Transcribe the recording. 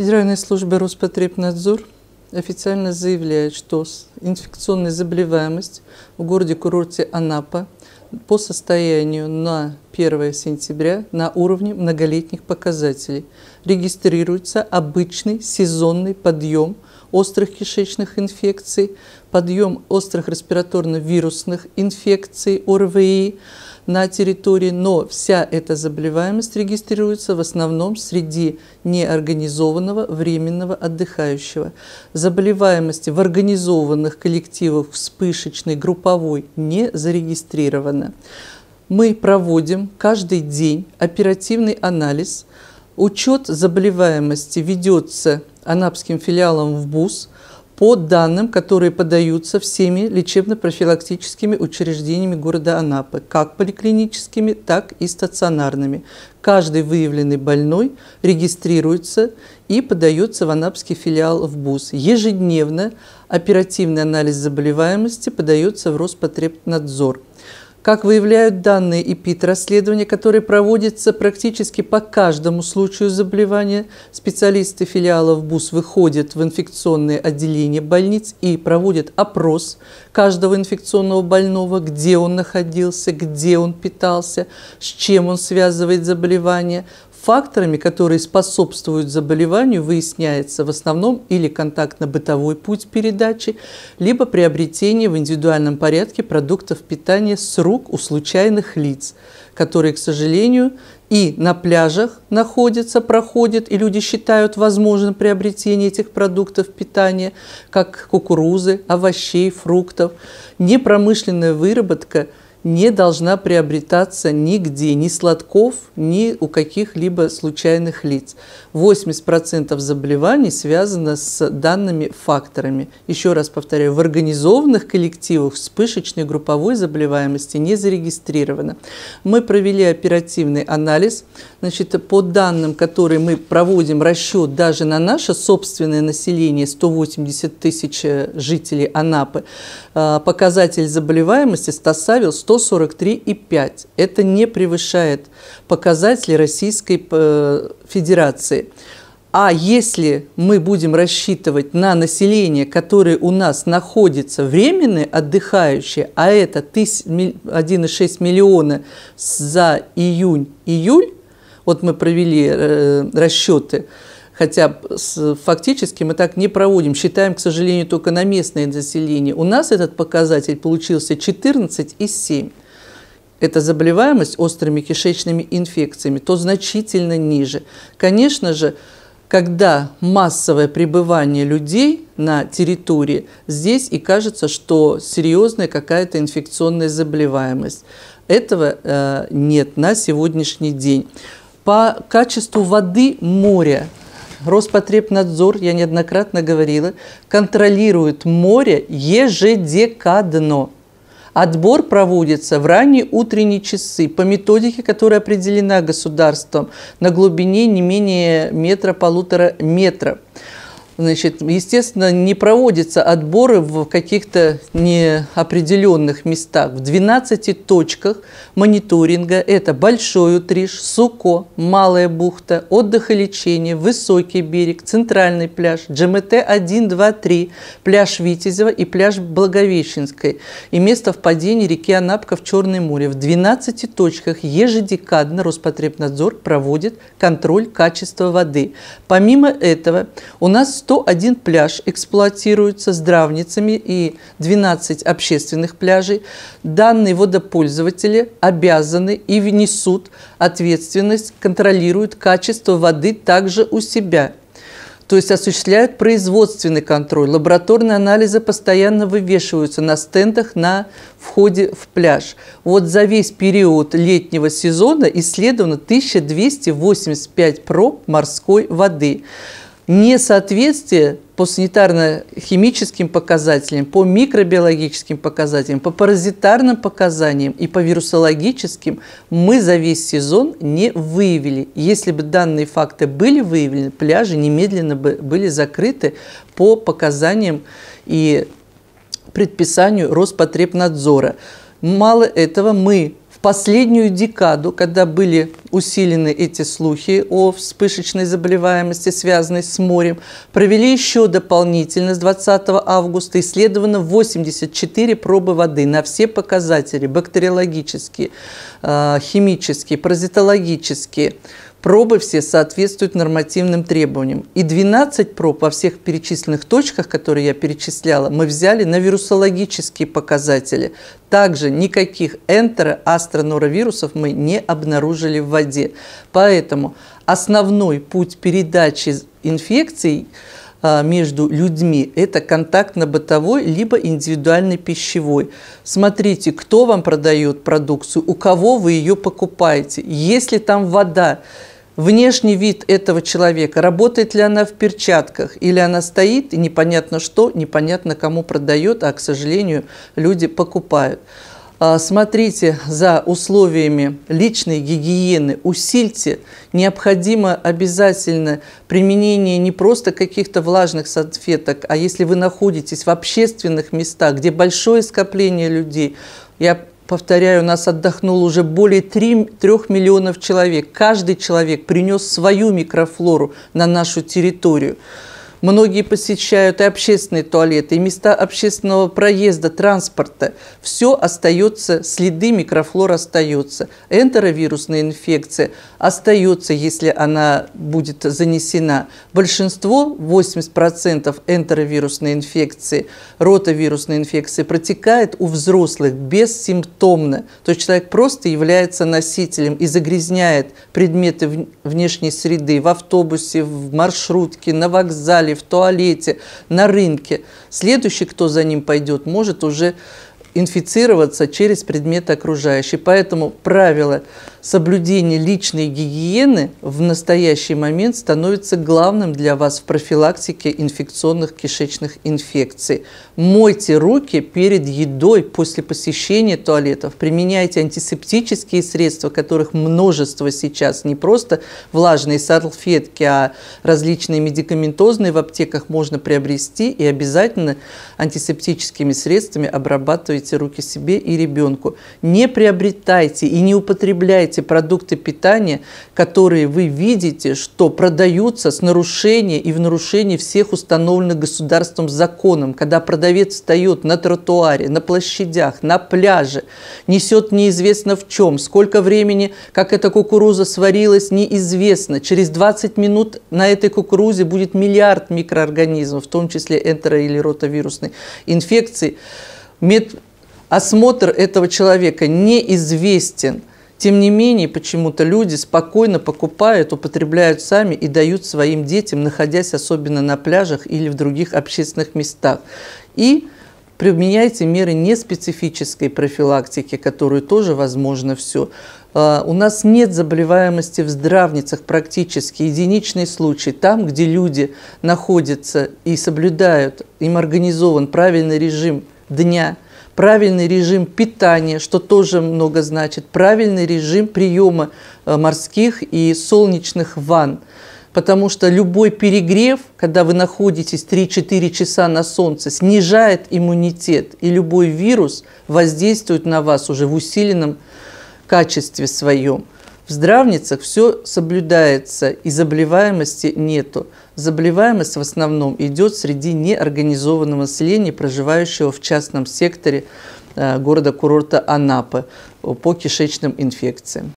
Федеральная служба Роспотребнадзор официально заявляет, что инфекционная заболеваемость в городе-курорте Анапа по состоянию на 1 сентября на уровне многолетних показателей. Регистрируется обычный сезонный подъем – острых кишечных инфекций, подъем острых респираторно-вирусных инфекций, ОРВИ на территории, но вся эта заболеваемость регистрируется в основном среди неорганизованного временного отдыхающего. Заболеваемости в организованных коллективах вспышечной, групповой не зарегистрировано. Мы проводим каждый день оперативный анализ – Учет заболеваемости ведется анапским филиалом в БУС по данным, которые подаются всеми лечебно-профилактическими учреждениями города Анапы, как поликлиническими, так и стационарными. Каждый выявленный больной регистрируется и подается в анапский филиал в БУС. Ежедневно оперативный анализ заболеваемости подается в Роспотребнадзор. Как выявляют данные ИПИД, расследования, которые проводятся практически по каждому случаю заболевания, специалисты филиалов БУС выходят в инфекционные отделения больниц и проводят опрос каждого инфекционного больного, где он находился, где он питался, с чем он связывает заболевание, Факторами, которые способствуют заболеванию, выясняется в основном или контактно-бытовой путь передачи, либо приобретение в индивидуальном порядке продуктов питания с рук у случайных лиц, которые, к сожалению, и на пляжах находятся, проходят, и люди считают возможным приобретение этих продуктов питания, как кукурузы, овощей, фруктов. Непромышленная выработка – не должна приобретаться нигде, ни сладков, ни у каких-либо случайных лиц. 80% заболеваний связано с данными факторами. Еще раз повторяю, в организованных коллективах вспышечной групповой заболеваемости не зарегистрировано. Мы провели оперативный анализ. Значит, по данным, которые мы проводим расчет даже на наше собственное население, 180 тысяч жителей Анапы, а, показатель заболеваемости составил 100 143,5. Это не превышает показатели Российской э, Федерации. А если мы будем рассчитывать на население, которое у нас находится временно отдыхающее, а это 1,6 миллиона за июнь-июль, вот мы провели э, расчеты, хотя фактически мы так не проводим, считаем, к сожалению, только на местное население. У нас этот показатель получился 14 из 7. Это заболеваемость острыми кишечными инфекциями, то значительно ниже. Конечно же, когда массовое пребывание людей на территории, здесь и кажется, что серьезная какая-то инфекционная заболеваемость. Этого э, нет на сегодняшний день. По качеству воды моря Роспотребнадзор, я неоднократно говорила, контролирует море ежедекадно. Отбор проводится в ранние утренние часы по методике, которая определена государством на глубине не менее метра-полутора метра. -полутора метра значит, естественно, не проводятся отборы в каких-то неопределенных местах. В 12 точках мониторинга это Большой Утриш, Суко, Малая бухта, отдых и лечение, Высокий берег, Центральный пляж, ДЖМТ-1, 2, 3, пляж Витязева и пляж Благовещенской и место впадения реки Анапка в Черное море. В 12 точках ежедекадно Роспотребнадзор проводит контроль качества воды. Помимо этого, у нас 101 пляж эксплуатируется здравницами и 12 общественных пляжей. Данные водопользователи обязаны и внесут ответственность, контролируют качество воды также у себя то есть осуществляют производственный контроль. Лабораторные анализы постоянно вывешиваются на стендах на входе в пляж. Вот за весь период летнего сезона исследовано 1285 проб морской воды несоответствие по санитарно-химическим показателям, по микробиологическим показателям, по паразитарным показаниям и по вирусологическим мы за весь сезон не выявили. Если бы данные факты были выявлены, пляжи немедленно бы были закрыты по показаниям и предписанию Роспотребнадзора. Мало этого, мы последнюю декаду, когда были усилены эти слухи о вспышечной заболеваемости, связанной с морем, провели еще дополнительно с 20 августа исследовано 84 пробы воды на все показатели бактериологические, э, химические, паразитологические, Пробы все соответствуют нормативным требованиям. И 12 проб во всех перечисленных точках, которые я перечисляла, мы взяли на вирусологические показатели. Также никаких энтера, астроноровирусов мы не обнаружили в воде. Поэтому основной путь передачи инфекций а, между людьми – это контакт на бытовой либо индивидуальный пищевой. Смотрите, кто вам продает продукцию, у кого вы ее покупаете. Если там вода, внешний вид этого человека, работает ли она в перчатках, или она стоит и непонятно что, непонятно кому продает, а, к сожалению, люди покупают. А, смотрите за условиями личной гигиены, усильте. Необходимо обязательно применение не просто каких-то влажных салфеток, а если вы находитесь в общественных местах, где большое скопление людей, я повторяю, у нас отдохнуло уже более 3, 3 миллионов человек. Каждый человек принес свою микрофлору на нашу территорию. Многие посещают и общественные туалеты, и места общественного проезда, транспорта. Все остается, следы микрофлора остаются. Энтеровирусная инфекция остается, если она будет занесена. Большинство, 80% энтеровирусной инфекции, ротовирусной инфекции протекает у взрослых бессимптомно. То есть человек просто является носителем и загрязняет предметы внешней среды в автобусе, в маршрутке, на вокзале, в туалете, на рынке. Следующий, кто за ним пойдет, может уже инфицироваться через предметы окружающие. Поэтому правило соблюдения личной гигиены в настоящий момент становится главным для вас в профилактике инфекционных кишечных инфекций. Мойте руки перед едой после посещения туалетов, применяйте антисептические средства, которых множество сейчас, не просто влажные салфетки, а различные медикаментозные в аптеках можно приобрести и обязательно антисептическими средствами обрабатывать развяжите руки себе и ребенку. Не приобретайте и не употребляйте продукты питания, которые вы видите, что продаются с нарушения и в нарушении всех установленных государством законом, когда продавец встает на тротуаре, на площадях, на пляже, несет неизвестно в чем, сколько времени, как эта кукуруза сварилась, неизвестно. Через 20 минут на этой кукурузе будет миллиард микроорганизмов, в том числе энтеро- или ротовирусной инфекции. Мед осмотр этого человека неизвестен. Тем не менее, почему-то люди спокойно покупают, употребляют сами и дают своим детям, находясь особенно на пляжах или в других общественных местах. И применяйте меры неспецифической профилактики, которую тоже возможно все. А, у нас нет заболеваемости в здравницах практически, единичный случай. Там, где люди находятся и соблюдают, им организован правильный режим дня – правильный режим питания, что тоже много значит, правильный режим приема э, морских и солнечных ванн. Потому что любой перегрев, когда вы находитесь 3-4 часа на солнце, снижает иммунитет, и любой вирус воздействует на вас уже в усиленном качестве своем. В здравницах все соблюдается и заболеваемости нету. Заболеваемость в основном идет среди неорганизованного населения, проживающего в частном секторе э, города-курорта Анапы э, по кишечным инфекциям.